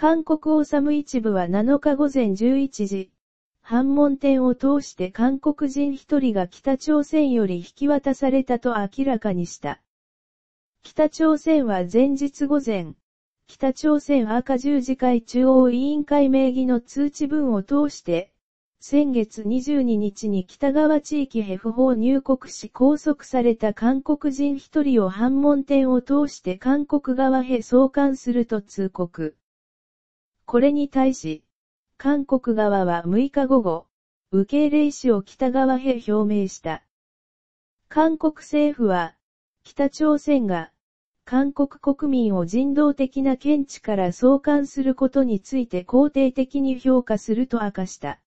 韓国オサム一部は7日午前11時、反問店を通して韓国人一人が北朝鮮より引き渡されたと明らかにした。北朝鮮は前日午前、北朝鮮赤十字会中央委員会名義の通知文を通して、先月22日に北側地域へ不法入国し拘束された韓国人一人を反問店を通して韓国側へ送還すると通告。これに対し、韓国側は6日午後、受け入れ意思を北側へ表明した。韓国政府は、北朝鮮が、韓国国民を人道的な見地から送還することについて肯定的に評価すると明かした。